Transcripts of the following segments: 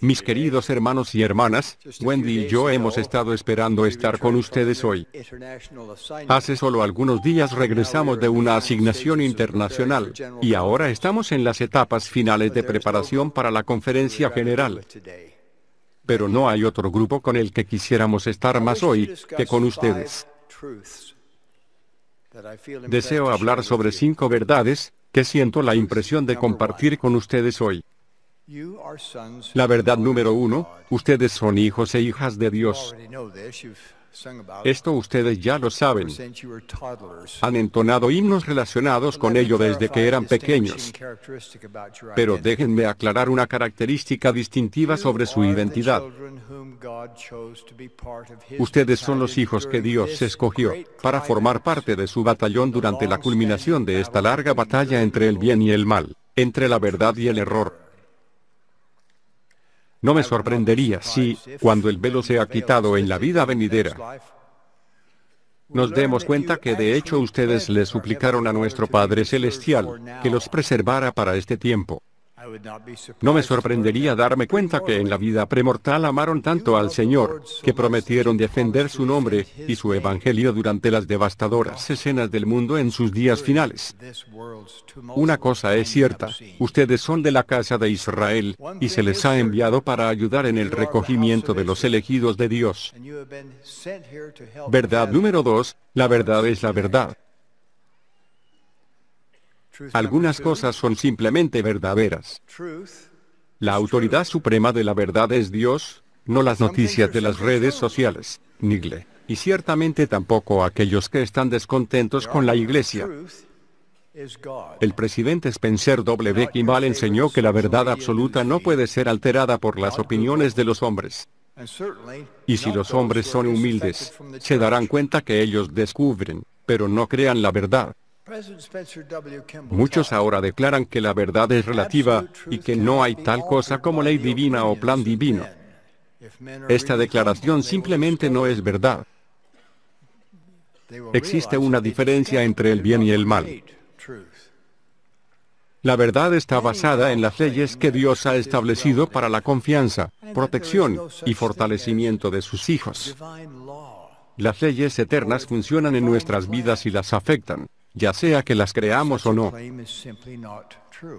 Mis queridos hermanos y hermanas, Wendy y yo hemos estado esperando estar con ustedes hoy. Hace solo algunos días regresamos de una asignación internacional y ahora estamos en las etapas finales de preparación para la conferencia general. Pero no hay otro grupo con el que quisiéramos estar más hoy que con ustedes. Deseo hablar sobre cinco verdades que siento la impresión de compartir con ustedes hoy. La verdad número uno, ustedes son hijos e hijas de Dios. Esto ustedes ya lo saben. Han entonado himnos relacionados con ello desde que eran pequeños. Pero déjenme aclarar una característica distintiva sobre su identidad. Ustedes son los hijos que Dios escogió para formar parte de su batallón durante la culminación de esta larga batalla entre el bien y el mal, entre la verdad y el error no me sorprendería si, cuando el velo se ha quitado en la vida venidera, nos demos cuenta que de hecho ustedes le suplicaron a nuestro Padre Celestial que los preservara para este tiempo. No me sorprendería darme cuenta que en la vida premortal amaron tanto al Señor que prometieron defender su nombre y su evangelio durante las devastadoras escenas del mundo en sus días finales. Una cosa es cierta, ustedes son de la casa de Israel y se les ha enviado para ayudar en el recogimiento de los elegidos de Dios. Verdad número dos, la verdad es la verdad. Algunas cosas son simplemente verdaderas. La autoridad suprema de la verdad es Dios, no las noticias de las redes sociales, ni Nigle, y ciertamente tampoco aquellos que están descontentos con la iglesia. El presidente Spencer W. Kimball enseñó que la verdad absoluta no puede ser alterada por las opiniones de los hombres. Y si los hombres son humildes, se darán cuenta que ellos descubren, pero no crean la verdad. Muchos ahora declaran que la verdad es relativa y que no hay tal cosa como ley divina o plan divino. Esta declaración simplemente no es verdad. Existe una diferencia entre el bien y el mal. La verdad está basada en las leyes que Dios ha establecido para la confianza, protección y fortalecimiento de sus hijos. Las leyes eternas funcionan en nuestras vidas y las afectan ya sea que las creamos o no.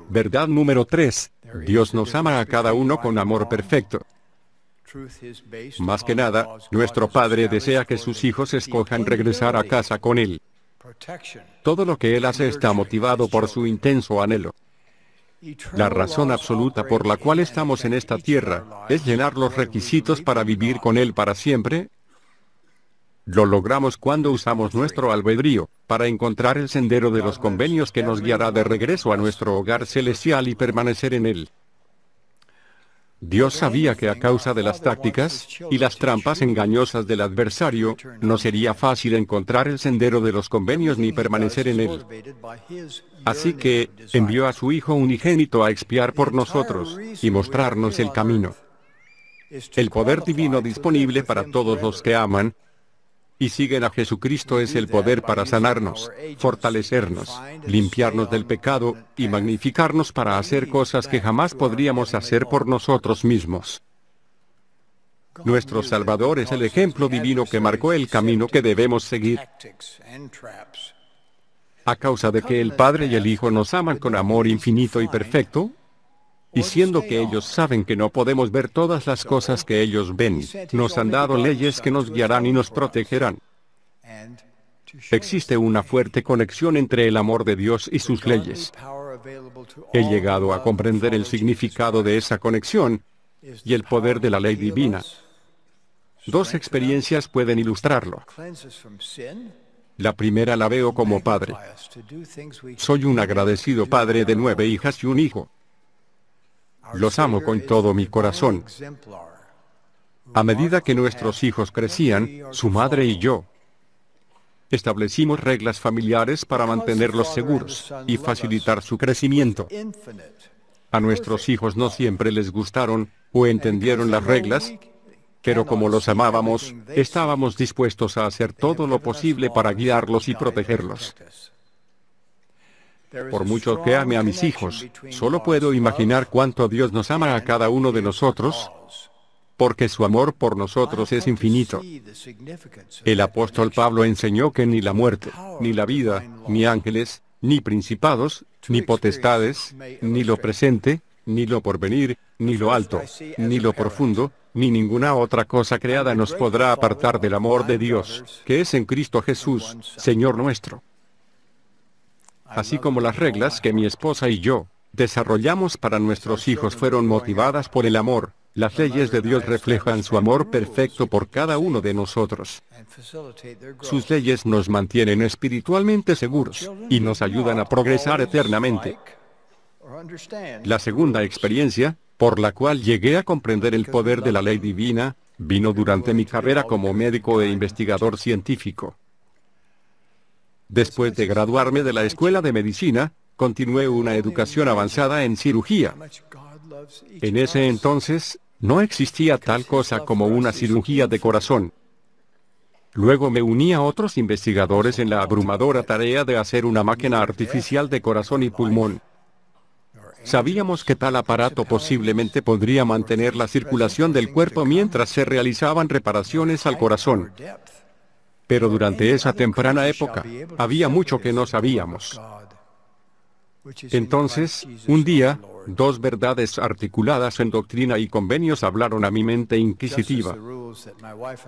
Verdad número tres, Dios nos ama a cada uno con amor perfecto. Más que nada, nuestro Padre desea que sus hijos escojan regresar a casa con Él. Todo lo que Él hace está motivado por su intenso anhelo. La razón absoluta por la cual estamos en esta tierra es llenar los requisitos para vivir con Él para siempre lo logramos cuando usamos nuestro albedrío, para encontrar el sendero de los convenios que nos guiará de regreso a nuestro hogar celestial y permanecer en él. Dios sabía que a causa de las tácticas y las trampas engañosas del adversario, no sería fácil encontrar el sendero de los convenios ni permanecer en él. Así que envió a su Hijo unigénito a expiar por nosotros y mostrarnos el camino. El poder divino disponible para todos los que aman y siguen a Jesucristo es el poder para sanarnos, fortalecernos, limpiarnos del pecado y magnificarnos para hacer cosas que jamás podríamos hacer por nosotros mismos. Nuestro Salvador es el ejemplo divino que marcó el camino que debemos seguir. A causa de que el Padre y el Hijo nos aman con amor infinito y perfecto, diciendo que ellos saben que no podemos ver todas las cosas que ellos ven. Nos han dado leyes que nos guiarán y nos protegerán. Existe una fuerte conexión entre el amor de Dios y sus leyes. He llegado a comprender el significado de esa conexión y el poder de la ley divina. Dos experiencias pueden ilustrarlo. La primera la veo como padre. Soy un agradecido padre de nueve hijas y un hijo. Los amo con todo mi corazón. A medida que nuestros hijos crecían, su madre y yo establecimos reglas familiares para mantenerlos seguros y facilitar su crecimiento. A nuestros hijos no siempre les gustaron o entendieron las reglas, pero como los amábamos, estábamos dispuestos a hacer todo lo posible para guiarlos y protegerlos por mucho que ame a mis hijos, solo puedo imaginar cuánto Dios nos ama a cada uno de nosotros, porque su amor por nosotros es infinito. El apóstol Pablo enseñó que ni la muerte, ni la vida, ni ángeles, ni principados, ni potestades, ni lo presente, ni lo porvenir, ni lo alto, ni lo profundo, ni ninguna otra cosa creada nos podrá apartar del amor de Dios, que es en Cristo Jesús, Señor nuestro así como las reglas que mi esposa y yo desarrollamos para nuestros hijos fueron motivadas por el amor. Las leyes de Dios reflejan su amor perfecto por cada uno de nosotros. Sus leyes nos mantienen espiritualmente seguros y nos ayudan a progresar eternamente. La segunda experiencia por la cual llegué a comprender el poder de la ley divina vino durante mi carrera como médico e investigador científico. Después de graduarme de la escuela de medicina, continué una educación avanzada en cirugía. En ese entonces, no existía tal cosa como una cirugía de corazón. Luego me uní a otros investigadores en la abrumadora tarea de hacer una máquina artificial de corazón y pulmón. Sabíamos que tal aparato posiblemente podría mantener la circulación del cuerpo mientras se realizaban reparaciones al corazón. Pero durante esa temprana época había mucho que no sabíamos. Entonces, un día, dos verdades articuladas en doctrina y convenios hablaron a mi mente inquisitiva.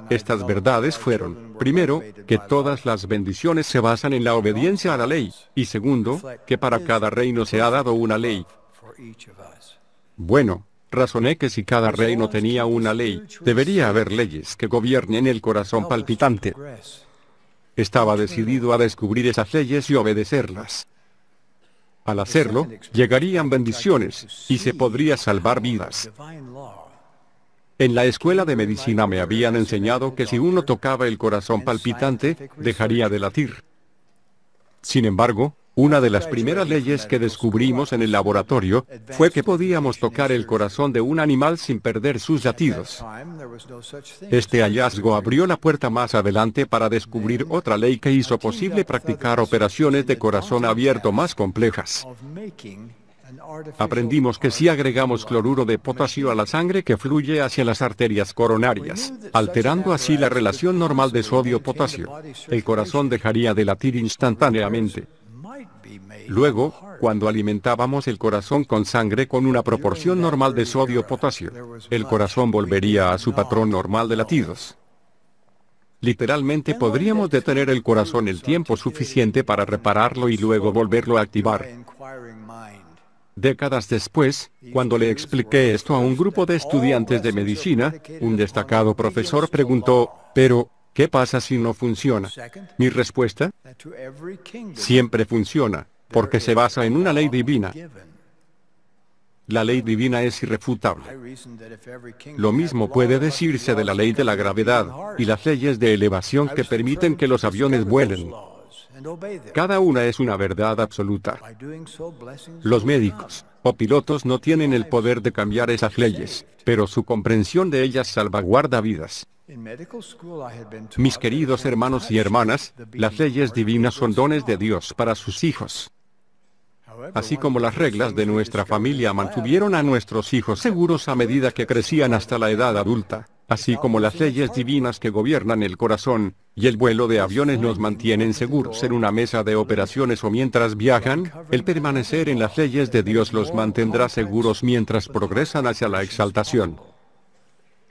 Estas verdades fueron, primero, que todas las bendiciones se basan en la obediencia a la ley, y segundo, que para cada reino se ha dado una ley. Bueno, razoné que si cada reino tenía una ley, debería haber leyes que gobiernen el corazón palpitante. Estaba decidido a descubrir esas leyes y obedecerlas. Al hacerlo, llegarían bendiciones y se podría salvar vidas. En la escuela de medicina me habían enseñado que si uno tocaba el corazón palpitante, dejaría de latir. Sin embargo, una de las primeras leyes que descubrimos en el laboratorio fue que podíamos tocar el corazón de un animal sin perder sus latidos. Este hallazgo abrió la puerta más adelante para descubrir otra ley que hizo posible practicar operaciones de corazón abierto más complejas. Aprendimos que si agregamos cloruro de potasio a la sangre que fluye hacia las arterias coronarias, alterando así la relación normal de sodio-potasio, el corazón dejaría de latir instantáneamente. Luego, cuando alimentábamos el corazón con sangre con una proporción normal de sodio-potasio, el corazón volvería a su patrón normal de latidos. Literalmente podríamos detener el corazón el tiempo suficiente para repararlo y luego volverlo a activar. Décadas después, cuando le expliqué esto a un grupo de estudiantes de medicina, un destacado profesor preguntó, pero, ¿Qué pasa si no funciona? Mi respuesta, siempre funciona, porque se basa en una ley divina. La ley divina es irrefutable. Lo mismo puede decirse de la ley de la gravedad y las leyes de elevación que permiten que los aviones vuelen. Cada una es una verdad absoluta. Los médicos, o pilotos no tienen el poder de cambiar esas leyes, pero su comprensión de ellas salvaguarda vidas. Mis queridos hermanos y hermanas, las leyes divinas son dones de Dios para sus hijos. Así como las reglas de nuestra familia mantuvieron a nuestros hijos seguros a medida que crecían hasta la edad adulta así como las leyes divinas que gobiernan el corazón y el vuelo de aviones nos mantienen seguros en una mesa de operaciones o mientras viajan, el permanecer en las leyes de Dios los mantendrá seguros mientras progresan hacia la exaltación.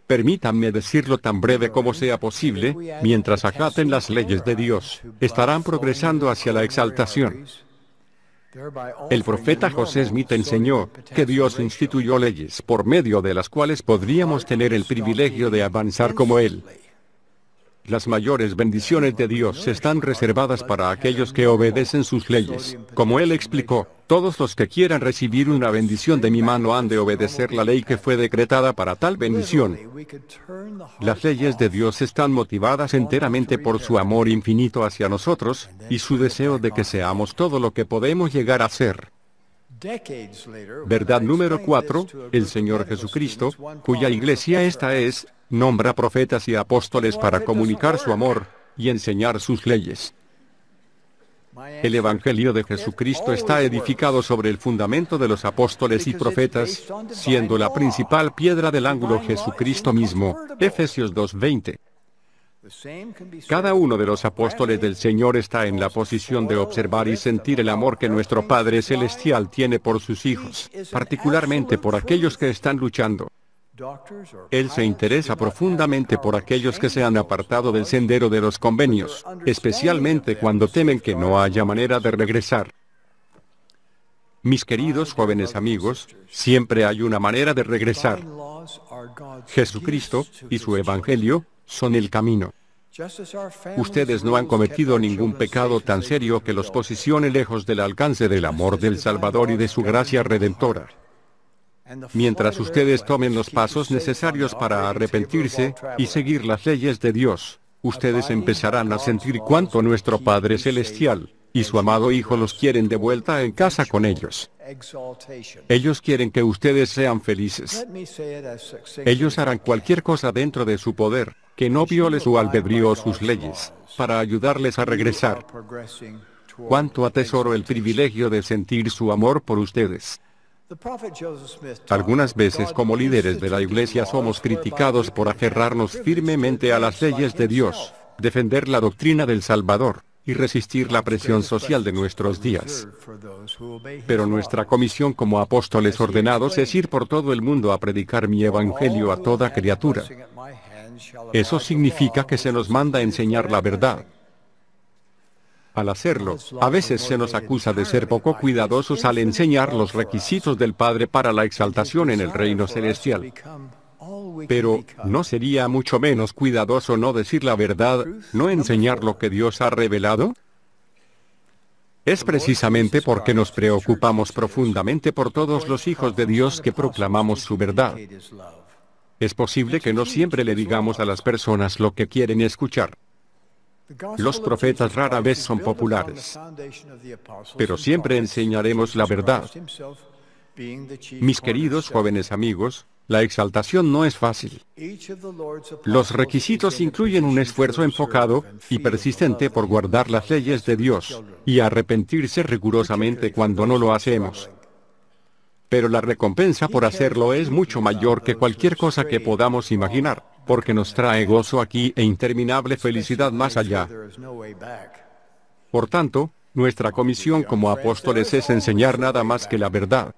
Permítanme decirlo tan breve como sea posible, mientras acaten las leyes de Dios, estarán progresando hacia la exaltación. El profeta José Smith enseñó que Dios instituyó leyes por medio de las cuales podríamos tener el privilegio de avanzar como Él. Las mayores bendiciones de Dios están reservadas para aquellos que obedecen sus leyes, como Él explicó. Todos los que quieran recibir una bendición de mi mano han de obedecer la ley que fue decretada para tal bendición. Las leyes de Dios están motivadas enteramente por su amor infinito hacia nosotros y su deseo de que seamos todo lo que podemos llegar a ser. Verdad número 4, el Señor Jesucristo, cuya iglesia esta es, nombra profetas y apóstoles para comunicar su amor y enseñar sus leyes. El Evangelio de Jesucristo está edificado sobre el fundamento de los apóstoles y profetas, siendo la principal piedra del ángulo Jesucristo mismo. Efesios 2.20. Cada uno de los apóstoles del Señor está en la posición de observar y sentir el amor que nuestro Padre Celestial tiene por sus hijos, particularmente por aquellos que están luchando, él se interesa profundamente por aquellos que se han apartado del sendero de los convenios, especialmente cuando temen que no haya manera de regresar. Mis queridos jóvenes amigos, siempre hay una manera de regresar. Jesucristo y su Evangelio son el camino. Ustedes no han cometido ningún pecado tan serio que los posicione lejos del alcance del amor del Salvador y de su gracia redentora mientras ustedes tomen los pasos necesarios para arrepentirse y seguir las leyes de Dios, ustedes empezarán a sentir cuánto nuestro Padre Celestial y su amado Hijo los quieren de vuelta en casa con ellos. Ellos quieren que ustedes sean felices. Ellos harán cualquier cosa dentro de su poder que no viole su albedrío o sus leyes para ayudarles a regresar. Cuánto atesoro el privilegio de sentir su amor por ustedes. Algunas veces como líderes de la Iglesia somos criticados por aferrarnos firmemente a las leyes de Dios, defender la doctrina del Salvador y resistir la presión social de nuestros días. Pero nuestra comisión como apóstoles ordenados es ir por todo el mundo a predicar mi evangelio a toda criatura. Eso significa que se nos manda enseñar la verdad, al hacerlo. A veces se nos acusa de ser poco cuidadosos al enseñar los requisitos del Padre para la exaltación en el reino celestial. Pero ¿no sería mucho menos cuidadoso no decir la verdad, no enseñar lo que Dios ha revelado? Es precisamente porque nos preocupamos profundamente por todos los hijos de Dios que proclamamos su verdad. Es posible que no siempre le digamos a las personas lo que quieren escuchar. Los profetas rara vez son populares, pero siempre enseñaremos la verdad. Mis queridos jóvenes amigos, la exaltación no es fácil. Los requisitos incluyen un esfuerzo enfocado y persistente por guardar las leyes de Dios y arrepentirse rigurosamente cuando no lo hacemos. Pero la recompensa por hacerlo es mucho mayor que cualquier cosa que podamos imaginar porque nos trae gozo aquí e interminable felicidad más allá. Por tanto, nuestra comisión como apóstoles es enseñar nada más que la verdad.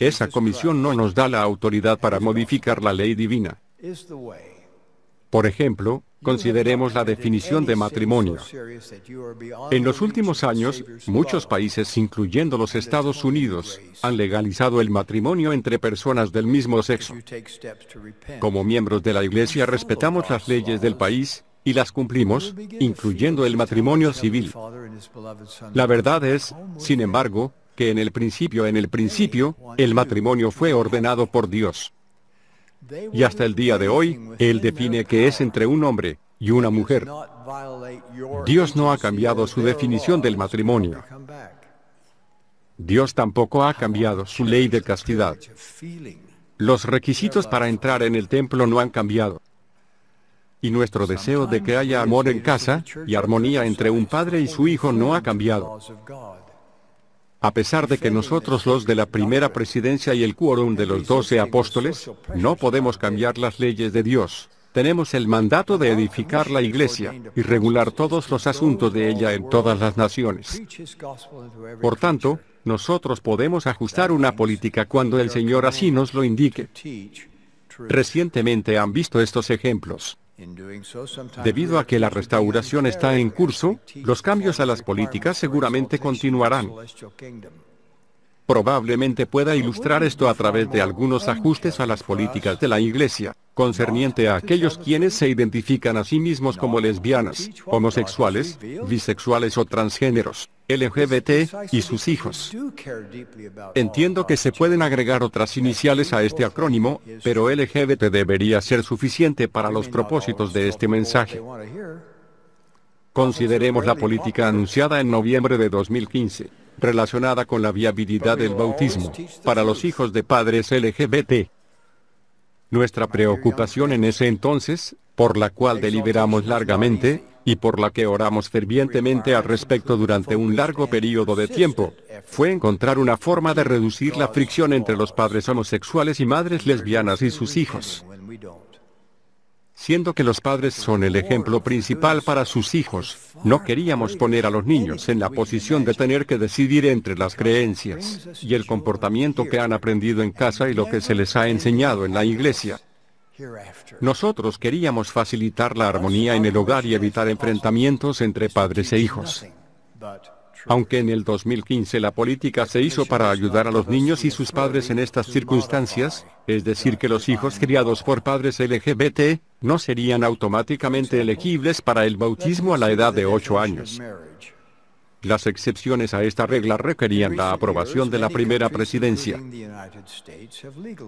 Esa comisión no nos da la autoridad para modificar la ley divina. Por ejemplo, consideremos la definición de matrimonio. En los últimos años, muchos países, incluyendo los Estados Unidos, han legalizado el matrimonio entre personas del mismo sexo. Como miembros de la Iglesia respetamos las leyes del país y las cumplimos, incluyendo el matrimonio civil. La verdad es, sin embargo, que en el principio, en el principio, el matrimonio fue ordenado por Dios. Y hasta el día de hoy, Él define que es entre un hombre y una mujer. Dios no ha cambiado su definición del matrimonio. Dios tampoco ha cambiado su ley de castidad. Los requisitos para entrar en el templo no han cambiado. Y nuestro deseo de que haya amor en casa y armonía entre un padre y su hijo no ha cambiado a pesar de que nosotros los de la primera presidencia y el quórum de los doce apóstoles, no podemos cambiar las leyes de Dios. Tenemos el mandato de edificar la iglesia y regular todos los asuntos de ella en todas las naciones. Por tanto, nosotros podemos ajustar una política cuando el Señor así nos lo indique. Recientemente han visto estos ejemplos. Debido a que la restauración está en curso, los cambios a las políticas seguramente continuarán. Probablemente pueda ilustrar esto a través de algunos ajustes a las políticas de la Iglesia, concerniente a aquellos quienes se identifican a sí mismos como lesbianas, homosexuales, bisexuales o transgéneros, LGBT y sus hijos. Entiendo que se pueden agregar otras iniciales a este acrónimo, pero LGBT debería ser suficiente para los propósitos de este mensaje. Consideremos la política anunciada en noviembre de 2015 relacionada con la viabilidad del bautismo para los hijos de padres LGBT. Nuestra preocupación en ese entonces, por la cual deliberamos largamente, y por la que oramos fervientemente al respecto durante un largo periodo de tiempo, fue encontrar una forma de reducir la fricción entre los padres homosexuales y madres lesbianas y sus hijos siendo que los padres son el ejemplo principal para sus hijos. No queríamos poner a los niños en la posición de tener que decidir entre las creencias y el comportamiento que han aprendido en casa y lo que se les ha enseñado en la iglesia. Nosotros queríamos facilitar la armonía en el hogar y evitar enfrentamientos entre padres e hijos. Aunque en el 2015 la política se hizo para ayudar a los niños y sus padres en estas circunstancias, es decir, que los hijos criados por padres LGBT no serían automáticamente elegibles para el bautismo a la edad de 8 años. Las excepciones a esta regla requerían la aprobación de la primera presidencia.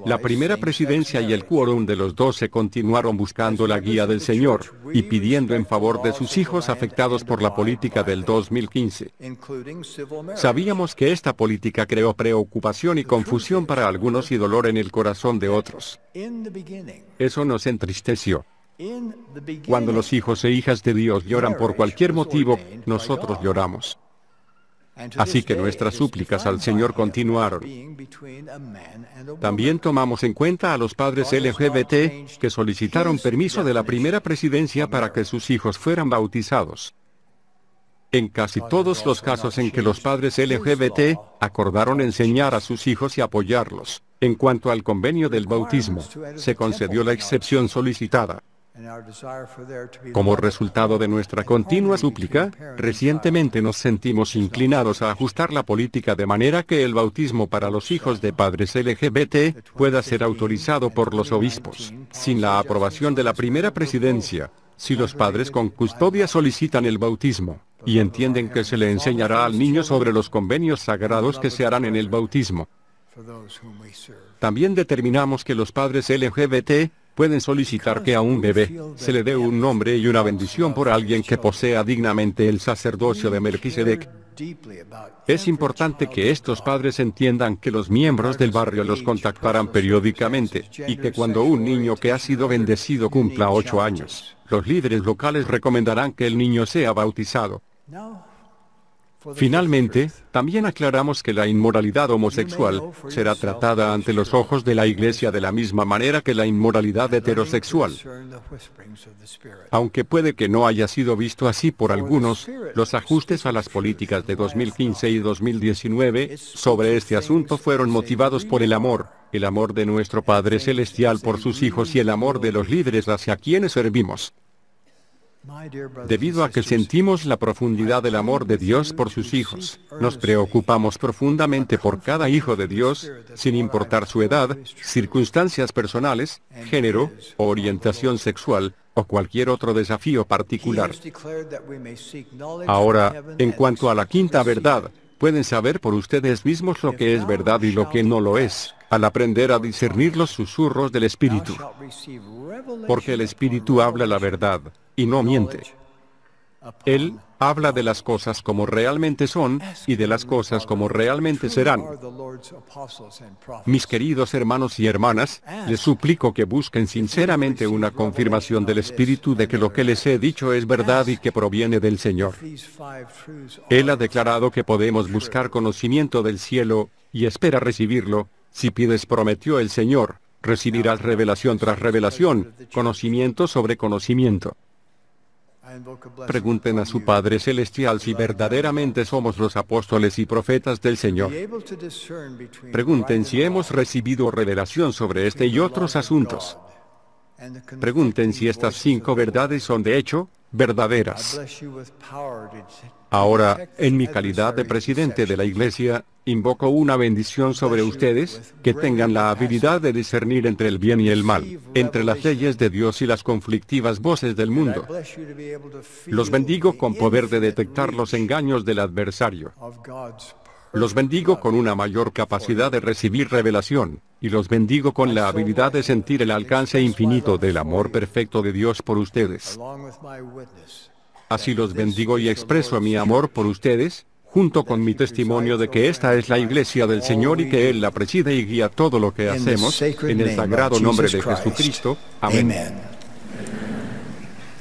La primera presidencia y el quórum de los doce continuaron buscando la guía del Señor y pidiendo en favor de sus hijos afectados por la política del 2015. Sabíamos que esta política creó preocupación y confusión para algunos y dolor en el corazón de otros. Eso nos entristeció. Cuando los hijos e hijas de Dios lloran por cualquier motivo, nosotros lloramos. Así que nuestras súplicas al Señor continuaron. También tomamos en cuenta a los padres LGBT que solicitaron permiso de la primera presidencia para que sus hijos fueran bautizados. En casi todos los casos en que los padres LGBT acordaron enseñar a sus hijos y apoyarlos. En cuanto al convenio del bautismo, se concedió la excepción solicitada. Como resultado de nuestra continua súplica, recientemente nos sentimos inclinados a ajustar la política de manera que el bautismo para los hijos de padres LGBT pueda ser autorizado por los obispos, sin la aprobación de la primera presidencia, si los padres con custodia solicitan el bautismo y entienden que se le enseñará al niño sobre los convenios sagrados que se harán en el bautismo. También determinamos que los padres LGBT pueden solicitar que a un bebé se le dé un nombre y una bendición por alguien que posea dignamente el sacerdocio de Melquisedec. Es importante que estos padres entiendan que los miembros del barrio los contactarán periódicamente y que cuando un niño que ha sido bendecido cumpla ocho años, los líderes locales recomendarán que el niño sea bautizado. Finalmente, también aclaramos que la inmoralidad homosexual será tratada ante los ojos de la Iglesia de la misma manera que la inmoralidad heterosexual. Aunque puede que no haya sido visto así por algunos, los ajustes a las políticas de 2015 y 2019 sobre este asunto fueron motivados por el amor, el amor de nuestro Padre Celestial por sus hijos y el amor de los líderes hacia quienes servimos. Debido a que sentimos la profundidad del amor de Dios por sus hijos, nos preocupamos profundamente por cada hijo de Dios, sin importar su edad, circunstancias personales, género, orientación sexual o cualquier otro desafío particular. Ahora, en cuanto a la quinta verdad, pueden saber por ustedes mismos lo que es verdad y lo que no lo es al aprender a discernir los susurros del Espíritu, porque el Espíritu habla la verdad y no miente. Él habla de las cosas como realmente son y de las cosas como realmente serán. Mis queridos hermanos y hermanas, les suplico que busquen sinceramente una confirmación del Espíritu de que lo que les he dicho es verdad y que proviene del Señor. Él ha declarado que podemos buscar conocimiento del cielo y espera recibirlo si pides, prometió el Señor, recibirás revelación tras revelación, conocimiento sobre conocimiento. Pregunten a su Padre Celestial si verdaderamente somos los apóstoles y profetas del Señor. Pregunten si hemos recibido revelación sobre este y otros asuntos. Pregunten si estas cinco verdades son de hecho verdaderas. Ahora, en mi calidad de presidente de la Iglesia, invoco una bendición sobre ustedes que tengan la habilidad de discernir entre el bien y el mal, entre las leyes de Dios y las conflictivas voces del mundo. Los bendigo con poder de detectar los engaños del adversario. Los bendigo con una mayor capacidad de recibir revelación y los bendigo con la habilidad de sentir el alcance infinito del amor perfecto de Dios por ustedes. Así los bendigo y expreso mi amor por ustedes, junto con mi testimonio de que esta es la iglesia del Señor y que Él la preside y guía todo lo que hacemos, en el sagrado nombre de Jesucristo. Amén.